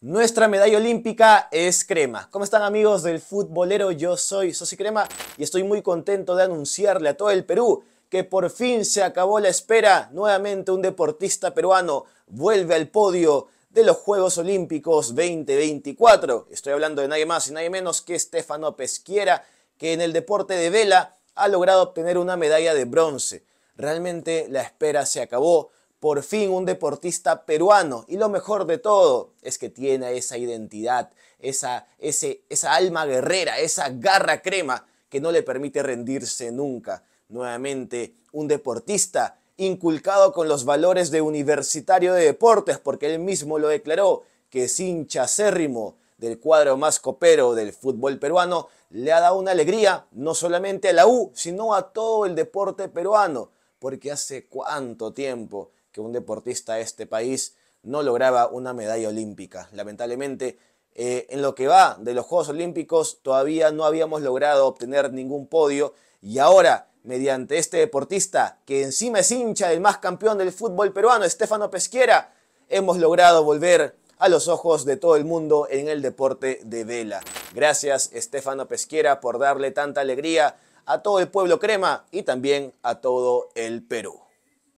Nuestra medalla olímpica es crema. ¿Cómo están amigos del futbolero? Yo soy Sosi Crema y estoy muy contento de anunciarle a todo el Perú que por fin se acabó la espera. Nuevamente un deportista peruano vuelve al podio de los Juegos Olímpicos 2024. Estoy hablando de nadie más y nadie menos que Estefano Pesquiera, que en el deporte de vela ha logrado obtener una medalla de bronce. Realmente la espera se acabó por fin un deportista peruano. Y lo mejor de todo es que tiene esa identidad, esa, alma guerrera, esa garra crema que no le permite rendirse nunca. Nuevamente, un deportista inculcado con los valores de universitario de deportes, porque él mismo lo declaró, que sin hincha del cuadro más copero del fútbol peruano, le ha dado una alegría no solamente a la U, sino a todo el deporte peruano, porque hace cuánto tiempo que un deportista de este país no lograba una medalla olímpica. Lamentablemente, eh, en lo que va de los Juegos Olímpicos, todavía no habíamos logrado obtener ningún podio y ahora, mediante este deportista, que encima es hincha del más campeón del fútbol peruano, Estefano Pesquera, hemos logrado volver a los ojos de todo el mundo en el deporte de vela. Gracias Estefano Pesquera por darle tanta alegría a todo el pueblo crema y también a todo el Perú.